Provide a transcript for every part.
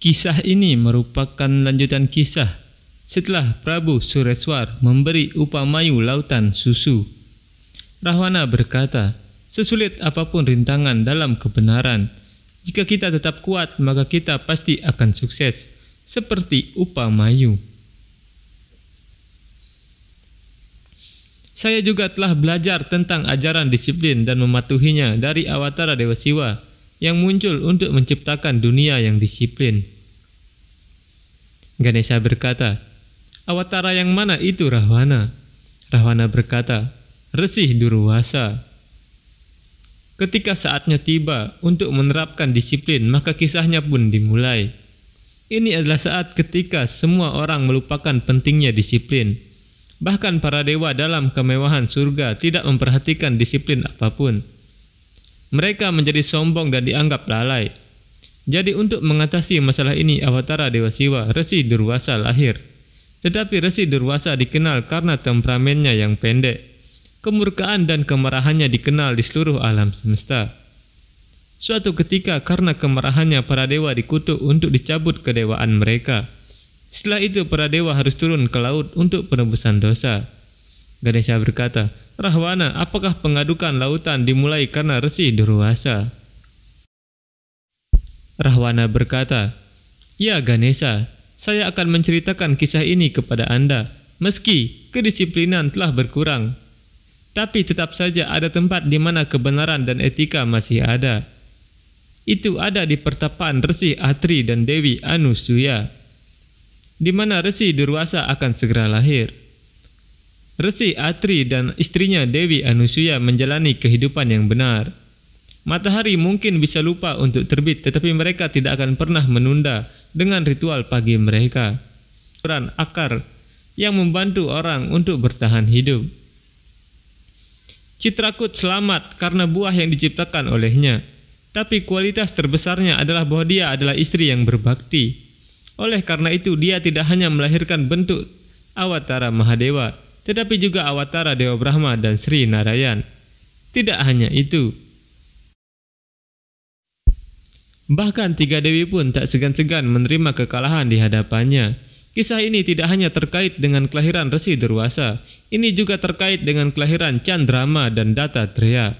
Kisah ini merupakan lanjutan kisah setelah Prabu Sureswar memberi Upamayu lautan susu. Rahwana berkata, Sesulit apapun rintangan dalam kebenaran, jika kita tetap kuat maka kita pasti akan sukses, seperti Upamayu. Saya juga telah belajar tentang ajaran disiplin dan mematuhinya dari Awatara Dewa Siwa yang muncul untuk menciptakan dunia yang disiplin. Ganesha berkata, Awatara yang mana itu Rahwana? Rahwana berkata, Resih Durwasa. Ketika saatnya tiba untuk menerapkan disiplin, maka kisahnya pun dimulai. Ini adalah saat ketika semua orang melupakan pentingnya disiplin. Bahkan para dewa dalam kemewahan surga tidak memperhatikan disiplin apapun. Mereka menjadi sombong dan dianggap lalai. Jadi untuk mengatasi masalah ini Awatara Dewa Siwa, Resi Durwasa lahir. Tetapi Resi Durwasa dikenal karena temperamennya yang pendek. Kemurkaan dan kemarahannya dikenal di seluruh alam semesta. Suatu ketika karena kemarahannya para dewa dikutuk untuk dicabut kedewaan mereka. Setelah itu para dewa harus turun ke laut untuk penebusan dosa. Ganesha berkata, Rahwana, apakah pengadukan lautan dimulai karena resi Durwasa? Rahwana berkata, Ya Ganesha, saya akan menceritakan kisah ini kepada Anda, meski kedisiplinan telah berkurang. Tapi tetap saja ada tempat di mana kebenaran dan etika masih ada. Itu ada di pertapaan Resi Atri dan Dewi Anusuya, di mana Resi Durwasa akan segera lahir. Resi Atri dan istrinya Dewi Anusuya menjalani kehidupan yang benar. Matahari mungkin bisa lupa untuk terbit tetapi mereka tidak akan pernah menunda dengan ritual pagi mereka. Peran akar yang membantu orang untuk bertahan hidup. Citrakut selamat karena buah yang diciptakan olehnya. Tapi kualitas terbesarnya adalah bahwa dia adalah istri yang berbakti. Oleh karena itu dia tidak hanya melahirkan bentuk awatara Mahadewa, tetapi juga Awatara Dewa Brahma dan Sri Narayan. Tidak hanya itu, bahkan tiga dewi pun tak segan-segan menerima kekalahan di hadapannya. Kisah ini tidak hanya terkait dengan kelahiran Resi Durwasa, ini juga terkait dengan kelahiran Chandrama dan Data Tria.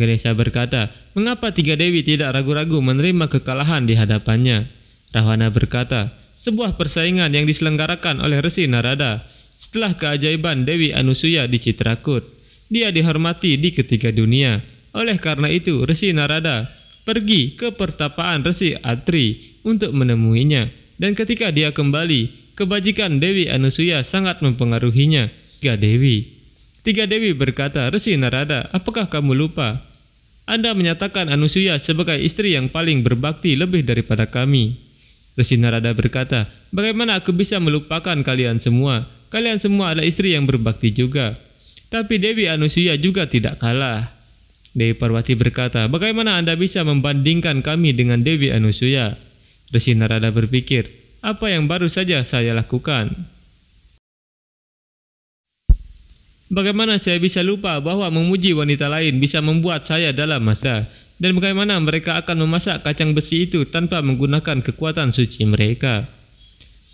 Ganesha berkata, mengapa tiga dewi tidak ragu-ragu menerima kekalahan di hadapannya? Rahwana berkata, sebuah persaingan yang diselenggarakan oleh Resi Narada setelah keajaiban Dewi Anusuya di Citrakut, dia dihormati di ketiga dunia. Oleh karena itu, Resi Narada pergi ke pertapaan Resi Atri untuk menemuinya. Dan ketika dia kembali, kebajikan Dewi Anusuya sangat mempengaruhinya. Tiga Dewi Tiga Dewi berkata, Resi Narada, apakah kamu lupa? Anda menyatakan Anusuya sebagai istri yang paling berbakti lebih daripada kami. Resi Narada berkata, bagaimana aku bisa melupakan kalian semua? kalian semua adalah istri yang berbakti juga. Tapi Dewi Anusuya juga tidak kalah. Dewi Parwati berkata, bagaimana Anda bisa membandingkan kami dengan Dewi Anusuya? Resi Narada berpikir, apa yang baru saja saya lakukan? Bagaimana saya bisa lupa bahwa memuji wanita lain bisa membuat saya dalam masa dan bagaimana mereka akan memasak kacang besi itu tanpa menggunakan kekuatan suci mereka?'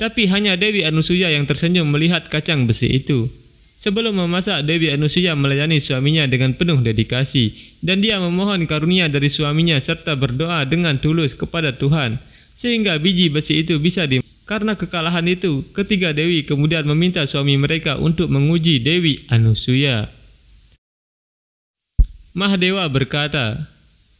Tapi hanya Dewi Anusuya yang tersenyum melihat kacang besi itu. Sebelum memasak, Dewi Anusuya melayani suaminya dengan penuh dedikasi, dan dia memohon karunia dari suaminya serta berdoa dengan tulus kepada Tuhan, sehingga biji besi itu bisa di. Karena kekalahan itu, ketiga Dewi kemudian meminta suami mereka untuk menguji Dewi Anusuya. Mahadewa berkata,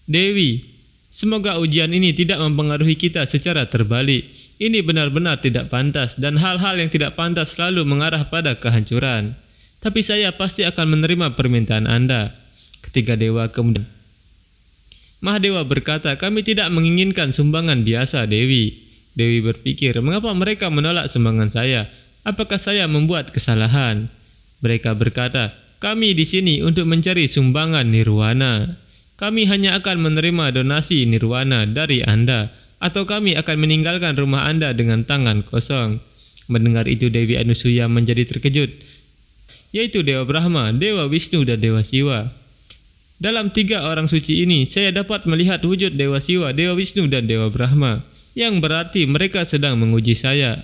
Dewi, semoga ujian ini tidak mempengaruhi kita secara terbalik ini benar-benar tidak pantas dan hal-hal yang tidak pantas selalu mengarah pada kehancuran. Tapi saya pasti akan menerima permintaan Anda. Ketika dewa kemudian Mahadewa berkata, kami tidak menginginkan sumbangan biasa Dewi. Dewi berpikir, mengapa mereka menolak sumbangan saya? Apakah saya membuat kesalahan? Mereka berkata, kami di sini untuk mencari sumbangan nirwana. Kami hanya akan menerima donasi nirwana dari Anda atau kami akan meninggalkan rumah Anda dengan tangan kosong. Mendengar itu Dewi Anusuya menjadi terkejut, yaitu Dewa Brahma, Dewa Wisnu, dan Dewa Siwa. Dalam tiga orang suci ini, saya dapat melihat wujud Dewa Siwa, Dewa Wisnu, dan Dewa Brahma, yang berarti mereka sedang menguji saya.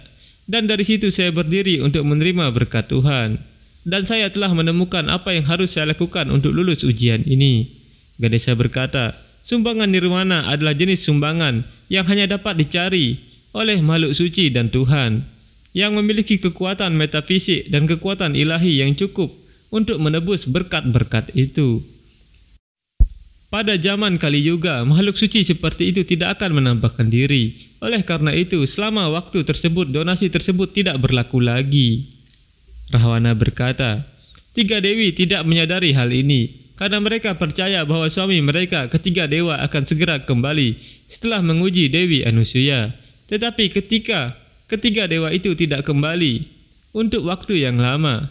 Dan dari situ saya berdiri untuk menerima berkat Tuhan. Dan saya telah menemukan apa yang harus saya lakukan untuk lulus ujian ini. Ganesha berkata, sumbangan nirwana adalah jenis sumbangan yang hanya dapat dicari oleh makhluk suci dan Tuhan, yang memiliki kekuatan metafisik dan kekuatan ilahi yang cukup untuk menebus berkat-berkat itu. Pada zaman kali yuga makhluk suci seperti itu tidak akan menampakkan diri. Oleh karena itu, selama waktu tersebut, donasi tersebut tidak berlaku lagi. Rahwana berkata, Tiga dewi tidak menyadari hal ini, karena mereka percaya bahwa suami mereka ketiga dewa akan segera kembali setelah menguji Dewi Anusuya. Tetapi ketika ketiga dewa itu tidak kembali untuk waktu yang lama,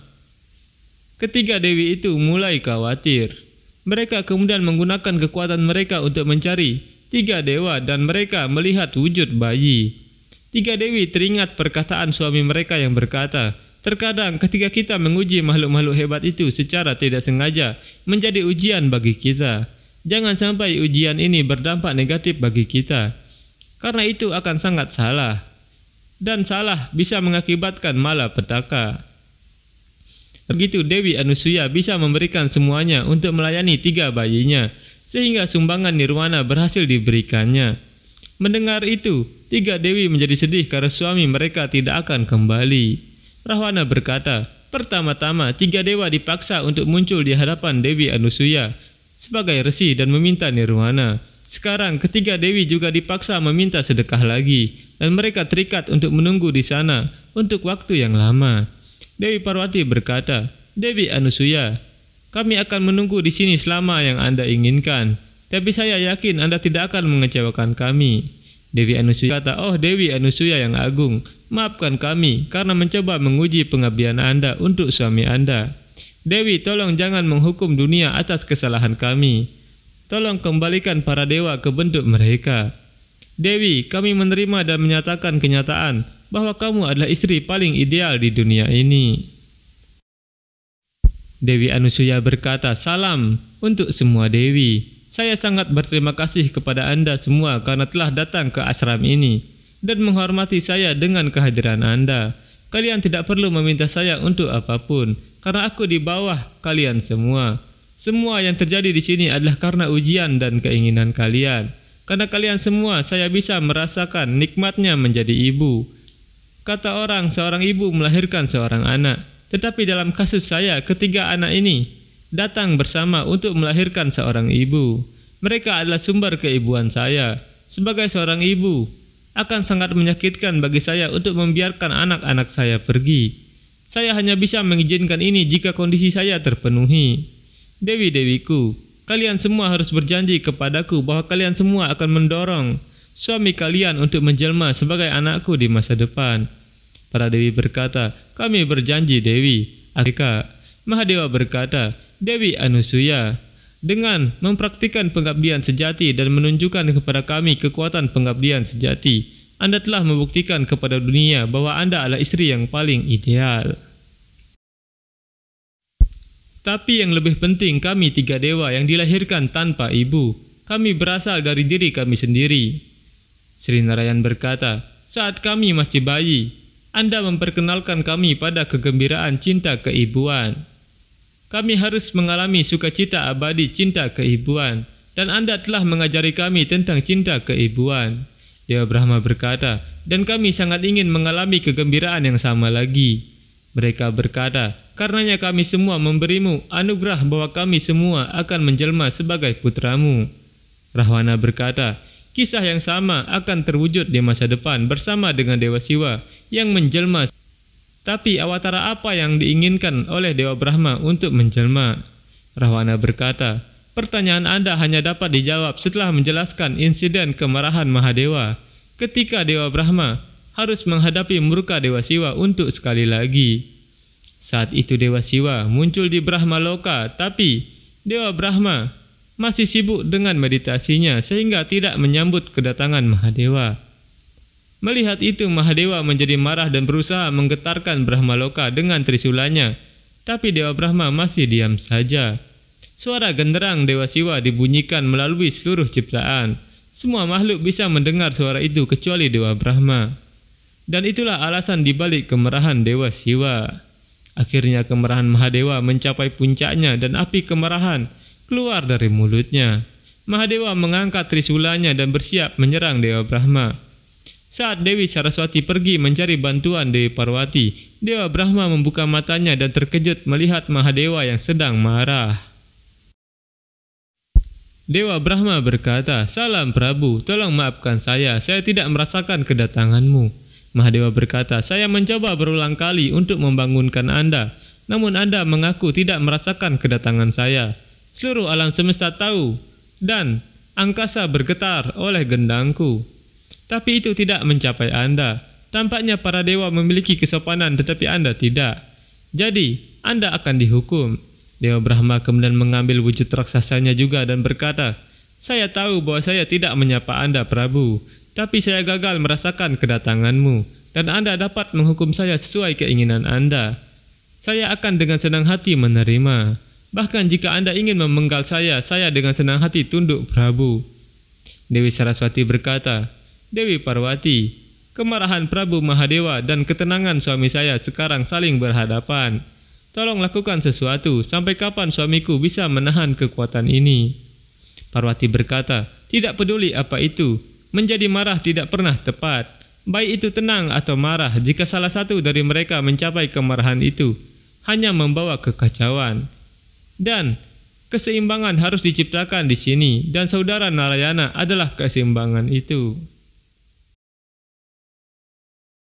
ketiga dewi itu mulai khawatir. Mereka kemudian menggunakan kekuatan mereka untuk mencari tiga dewa dan mereka melihat wujud bayi. Tiga dewi teringat perkataan suami mereka yang berkata, Terkadang ketika kita menguji makhluk-makhluk hebat itu secara tidak sengaja menjadi ujian bagi kita. Jangan sampai ujian ini berdampak negatif bagi kita. Karena itu akan sangat salah. Dan salah bisa mengakibatkan malapetaka. Begitu Dewi Anusuya bisa memberikan semuanya untuk melayani tiga bayinya, sehingga sumbangan nirwana berhasil diberikannya. Mendengar itu, tiga dewi menjadi sedih karena suami mereka tidak akan kembali. Rahwana berkata, pertama-tama tiga dewa dipaksa untuk muncul di hadapan Dewi Anusuya sebagai resi dan meminta nirwana. Sekarang ketiga dewi juga dipaksa meminta sedekah lagi dan mereka terikat untuk menunggu di sana untuk waktu yang lama. Dewi Parwati berkata, Dewi Anusuya, kami akan menunggu di sini selama yang Anda inginkan, tapi saya yakin Anda tidak akan mengecewakan kami. Dewi Anusuya kata, Oh Dewi Anusuya yang agung, maafkan kami karena mencoba menguji pengabdian Anda untuk suami Anda. Dewi, tolong jangan menghukum dunia atas kesalahan kami. Tolong kembalikan para dewa ke bentuk mereka. Dewi, kami menerima dan menyatakan kenyataan bahwa kamu adalah istri paling ideal di dunia ini. Dewi Anusuya berkata, Salam untuk semua Dewi. Saya sangat berterima kasih kepada Anda semua karena telah datang ke asram ini dan menghormati saya dengan kehadiran Anda. Kalian tidak perlu meminta saya untuk apapun karena aku di bawah kalian semua. Semua yang terjadi di sini adalah karena ujian dan keinginan kalian. Karena kalian semua saya bisa merasakan nikmatnya menjadi ibu. Kata orang seorang ibu melahirkan seorang anak. Tetapi dalam kasus saya ketiga anak ini datang bersama untuk melahirkan seorang ibu. Mereka adalah sumber keibuan saya. Sebagai seorang ibu, akan sangat menyakitkan bagi saya untuk membiarkan anak-anak saya pergi. Saya hanya bisa mengizinkan ini jika kondisi saya terpenuhi. Dewi-dewiku, kalian semua harus berjanji kepadaku bahwa kalian semua akan mendorong suami kalian untuk menjelma sebagai anakku di masa depan. Para dewi berkata, kami berjanji Dewi. Akhika, Mahadewa berkata, Dewi Anusuya dengan mempraktikkan pengabdian sejati dan menunjukkan kepada kami kekuatan pengabdian sejati, Anda telah membuktikan kepada dunia bahwa Anda adalah istri yang paling ideal. Tapi yang lebih penting kami tiga dewa yang dilahirkan tanpa ibu, kami berasal dari diri kami sendiri. Sri Narayan berkata, saat kami masih bayi, Anda memperkenalkan kami pada kegembiraan cinta keibuan. Kami harus mengalami sukacita abadi cinta keibuan, dan Anda telah mengajari kami tentang cinta keibuan. Dewa ya Brahma berkata, dan kami sangat ingin mengalami kegembiraan yang sama lagi. Mereka berkata, karenanya kami semua memberimu anugerah bahwa kami semua akan menjelma sebagai putramu. Rahwana berkata, kisah yang sama akan terwujud di masa depan bersama dengan Dewa Siwa yang menjelma tapi awatara apa yang diinginkan oleh Dewa Brahma untuk menjelma? Rahwana berkata, pertanyaan Anda hanya dapat dijawab setelah menjelaskan insiden kemarahan Mahadewa ketika Dewa Brahma harus menghadapi murka Dewa Siwa untuk sekali lagi. Saat itu Dewa Siwa muncul di Brahma Loka, tapi Dewa Brahma masih sibuk dengan meditasinya sehingga tidak menyambut kedatangan Mahadewa. Melihat itu Mahadewa menjadi marah dan berusaha menggetarkan Brahma Loka dengan trisulanya. Tapi Dewa Brahma masih diam saja. Suara genderang Dewa Siwa dibunyikan melalui seluruh ciptaan. Semua makhluk bisa mendengar suara itu kecuali Dewa Brahma. Dan itulah alasan dibalik kemerahan Dewa Siwa. Akhirnya kemerahan Mahadewa mencapai puncaknya dan api kemerahan keluar dari mulutnya. Mahadewa mengangkat trisulanya dan bersiap menyerang Dewa Brahma. Saat Dewi Saraswati pergi mencari bantuan Dewi Parwati, Dewa Brahma membuka matanya dan terkejut melihat Mahadewa yang sedang marah. Dewa Brahma berkata, Salam Prabu, tolong maafkan saya, saya tidak merasakan kedatanganmu. Mahadewa berkata, saya mencoba berulang kali untuk membangunkan Anda, namun Anda mengaku tidak merasakan kedatangan saya. Seluruh alam semesta tahu, dan angkasa bergetar oleh gendangku. Tapi itu tidak mencapai Anda. Tampaknya para dewa memiliki kesopanan tetapi Anda tidak. Jadi, Anda akan dihukum. Dewa Brahma kemudian mengambil wujud raksasanya juga dan berkata, Saya tahu bahwa saya tidak menyapa Anda, Prabu, tapi saya gagal merasakan kedatanganmu, dan Anda dapat menghukum saya sesuai keinginan Anda. Saya akan dengan senang hati menerima. Bahkan jika Anda ingin memenggal saya, saya dengan senang hati tunduk, Prabu. Dewi Saraswati berkata, Dewi Parwati. Kemarahan Prabu Mahadewa dan ketenangan suami saya sekarang saling berhadapan. Tolong lakukan sesuatu, sampai kapan suamiku bisa menahan kekuatan ini? Parwati berkata, tidak peduli apa itu, menjadi marah tidak pernah tepat. Baik itu tenang atau marah, jika salah satu dari mereka mencapai kemarahan itu, hanya membawa kekacauan. Dan keseimbangan harus diciptakan di sini, dan saudara Narayana adalah keseimbangan itu.